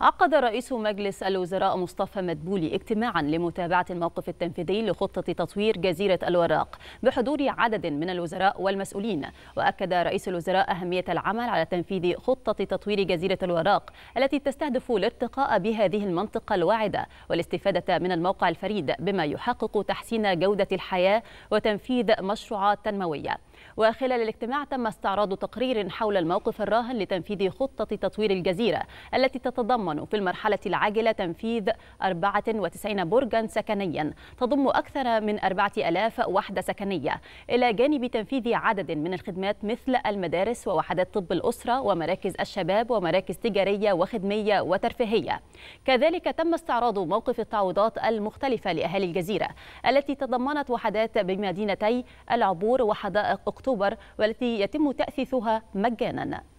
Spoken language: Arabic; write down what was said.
عقد رئيس مجلس الوزراء مصطفى مدبولي اجتماعا لمتابعة الموقف التنفيذي لخطة تطوير جزيرة الوراق بحضور عدد من الوزراء والمسؤولين وأكد رئيس الوزراء أهمية العمل على تنفيذ خطة تطوير جزيرة الوراق التي تستهدف الارتقاء بهذه المنطقة الواعدة والاستفادة من الموقع الفريد بما يحقق تحسين جودة الحياة وتنفيذ مشروعات تنموية وخلال الاجتماع تم استعراض تقرير حول الموقف الراهن لتنفيذ خطة تطوير الجزيرة التي تتضمن في المرحلة العاجلة تنفيذ 94 برجا سكنيا تضم أكثر من 4000 وحدة سكنية إلى جانب تنفيذ عدد من الخدمات مثل المدارس ووحدات طب الأسرة ومراكز الشباب ومراكز تجارية وخدمية وترفيهية كذلك تم استعراض موقف التعويضات المختلفة لأهالي الجزيرة التي تضمنت وحدات بمدينتي العبور وحدائق أكتوبر والتي يتم تأسيسها مجانا